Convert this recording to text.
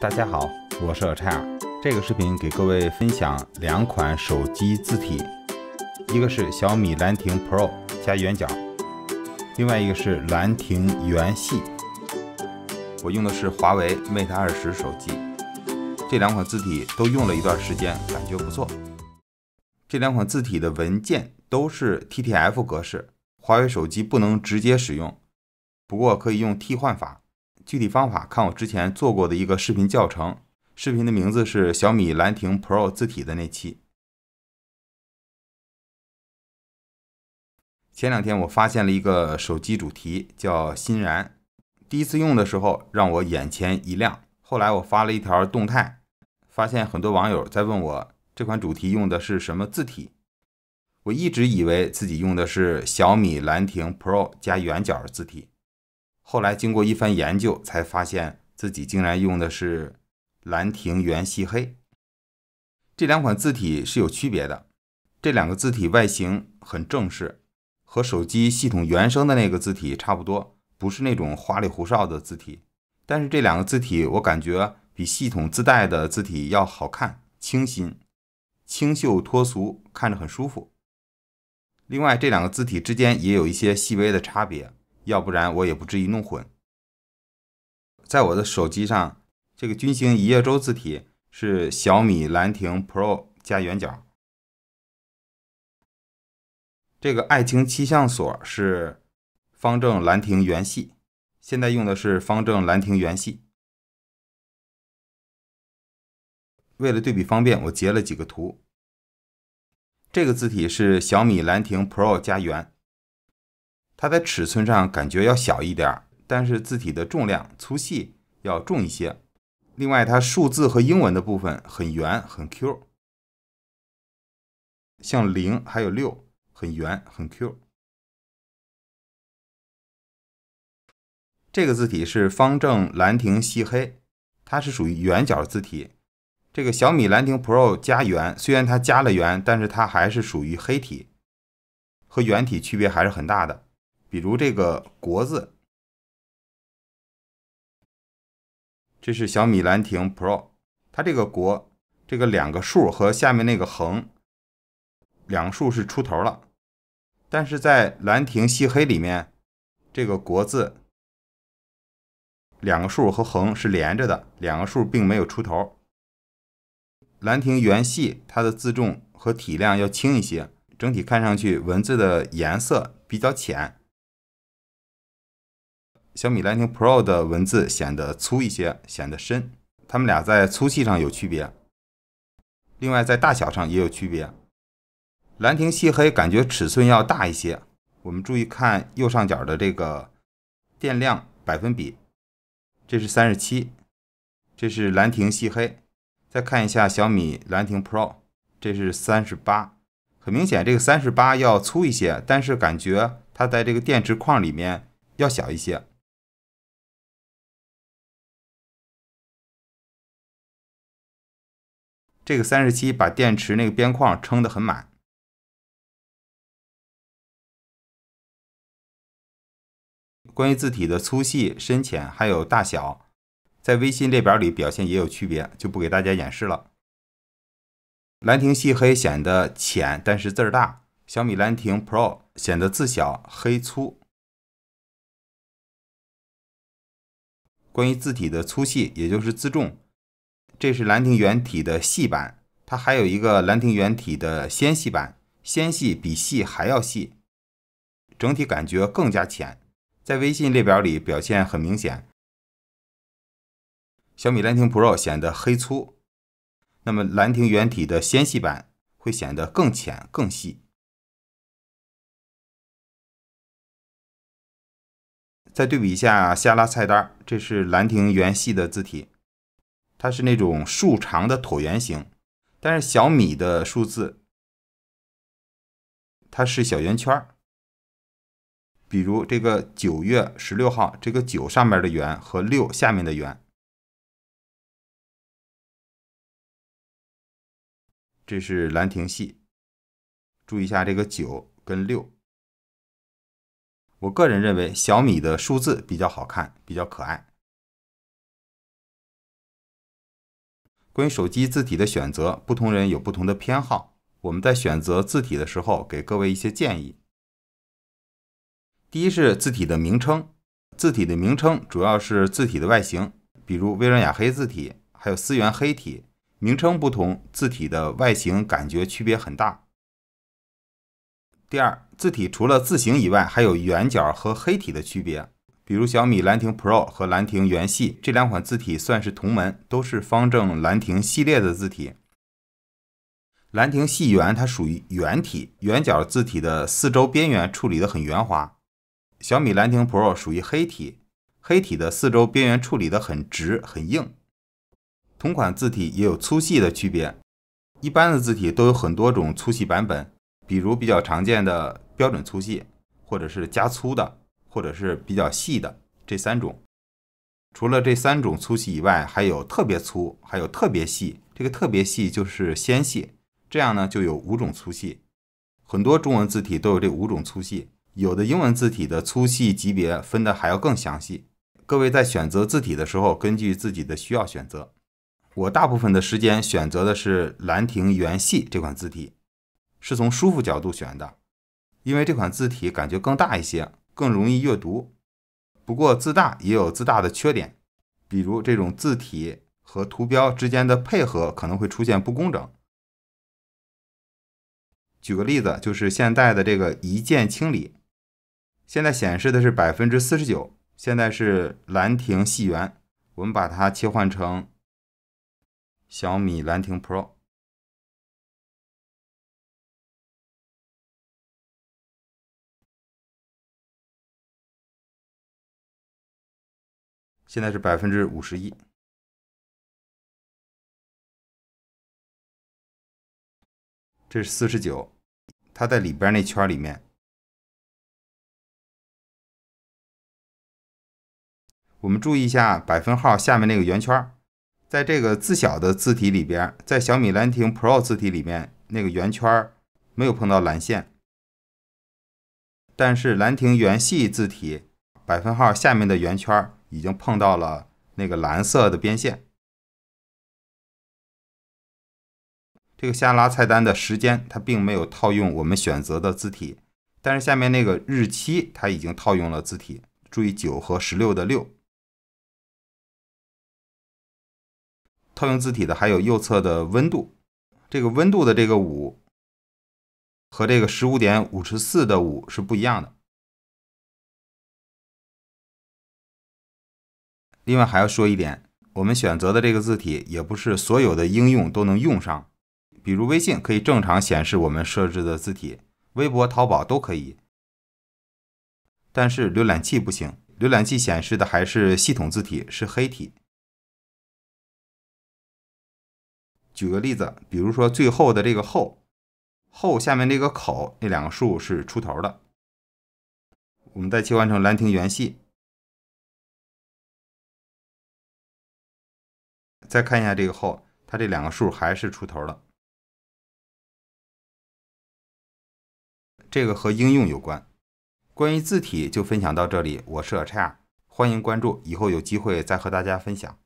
大家好，我是尔柴尔。这个视频给各位分享两款手机字体，一个是小米兰亭 Pro 加圆角，另外一个是兰亭圆系。我用的是华为 Mate 二十手机，这两款字体都用了一段时间，感觉不错。这两款字体的文件都是 TTF 格式，华为手机不能直接使用，不过可以用替换法。具体方法看我之前做过的一个视频教程，视频的名字是小米兰亭 Pro 字体的那期。前两天我发现了一个手机主题叫“欣然”，第一次用的时候让我眼前一亮。后来我发了一条动态，发现很多网友在问我这款主题用的是什么字体。我一直以为自己用的是小米兰亭 Pro 加圆角字体。后来经过一番研究，才发现自己竟然用的是兰亭原细黑。这两款字体是有区别的。这两个字体外形很正式，和手机系统原生的那个字体差不多，不是那种花里胡哨的字体。但是这两个字体我感觉比系统自带的字体要好看、清新、清秀脱俗，看着很舒服。另外，这两个字体之间也有一些细微的差别。要不然我也不至于弄混。在我的手机上，这个“军行一叶舟”字体是小米兰亭 Pro 加圆角。这个“爱情气象所”是方正兰亭圆系，现在用的是方正兰亭圆系。为了对比方便，我截了几个图。这个字体是小米兰亭 Pro 加圆。它在尺寸上感觉要小一点，但是字体的重量粗细要重一些。另外，它数字和英文的部分很圆很 Q，像零还有六很圆很 Q。这个字体是方正兰亭细黑，它是属于圆角字体。这个小米兰亭 Pro 加圆，虽然它加了圆，但是它还是属于黑体，和圆体区别还是很大的。比如这个“国”字，这是小米兰亭 Pro，它这个“国”这个两个竖和下面那个横，两竖是出头了。但是在兰亭细黑里面，这个“国”字两个竖和横是连着的，两个竖并没有出头。兰亭原系它的字重和体量要轻一些，整体看上去文字的颜色比较浅。小米兰亭 Pro 的文字显得粗一些，显得深，它们俩在粗细上有区别。另外，在大小上也有区别，兰亭细黑感觉尺寸要大一些。我们注意看右上角的这个电量百分比，这是三十七，这是兰亭细黑。再看一下小米兰亭 Pro，这是三十八，很明显这个三十八要粗一些，但是感觉它在这个电池框里面要小一些。这个三十七把电池那个边框撑得很满。关于字体的粗细、深浅还有大小，在微信列表里表现也有区别，就不给大家演示了。兰亭细黑显得浅，但是字儿大；小米兰亭 Pro 显得字小黑粗。关于字体的粗细，也就是字重。这是兰亭原体的细版，它还有一个兰亭原体的纤细版，纤细比细还要细，整体感觉更加浅，在微信列表里表现很明显。小米兰亭 Pro 显得黑粗，那么兰亭原体的纤细版会显得更浅更细。再对比一下下拉菜单，这是兰亭原系的字体。它是那种竖长的椭圆形，但是小米的数字它是小圆圈儿。比如这个九月十六号，这个九上面的圆和六下面的圆，这是兰亭序，注意一下这个九跟六。我个人认为小米的数字比较好看，比较可爱。关于手机字体的选择，不同人有不同的偏好。我们在选择字体的时候，给各位一些建议。第一是字体的名称，字体的名称主要是字体的外形，比如微软雅黑字体，还有思源黑体，名称不同，字体的外形感觉区别很大。第二，字体除了字形以外，还有圆角和黑体的区别。比如小米兰亭 Pro 和兰亭元系这两款字体算是同门，都是方正兰亭系列的字体。兰亭系圆它属于圆体，圆角字体的四周边缘处理的很圆滑。小米兰亭 Pro 属于黑体，黑体的四周边缘处理的很直很硬。同款字体也有粗细的区别，一般的字体都有很多种粗细版本，比如比较常见的标准粗细，或者是加粗的。或者是比较细的这三种，除了这三种粗细以外，还有特别粗，还有特别细。这个特别细就是纤细，这样呢就有五种粗细。很多中文字体都有这五种粗细，有的英文字体的粗细级别分的还要更详细。各位在选择字体的时候，根据自己的需要选择。我大部分的时间选择的是兰亭元系》这款字体，是从舒服角度选的，因为这款字体感觉更大一些。更容易阅读，不过字大也有字大的缺点，比如这种字体和图标之间的配合可能会出现不工整。举个例子，就是现在的这个一键清理，现在显示的是百分之四十九，现在是兰亭细园，我们把它切换成小米兰亭 Pro。现在是百分之五十一，这是四十九，它在里边那圈里面。我们注意一下百分号下面那个圆圈，在这个字小的字体里边，在小米兰亭 Pro 字体里面，那个圆圈没有碰到蓝线，但是兰亭圆系字体百分号下面的圆圈。已经碰到了那个蓝色的边线。这个下拉菜单的时间，它并没有套用我们选择的字体，但是下面那个日期，它已经套用了字体。注意九和十六的六，套用字体的还有右侧的温度，这个温度的这个五和这个十五点五十四的五是不一样的。另外还要说一点，我们选择的这个字体也不是所有的应用都能用上，比如微信可以正常显示我们设置的字体，微博、淘宝都可以，但是浏览器不行，浏览器显示的还是系统字体，是黑体。举个例子，比如说最后的这个“后”，“后”下面这个“口”，那两个竖是出头的，我们再切换成兰亭元戏。再看一下这个后，它这两个数还是出头了。这个和应用有关，关于字体就分享到这里。我是 h 叉，欢迎关注，以后有机会再和大家分享。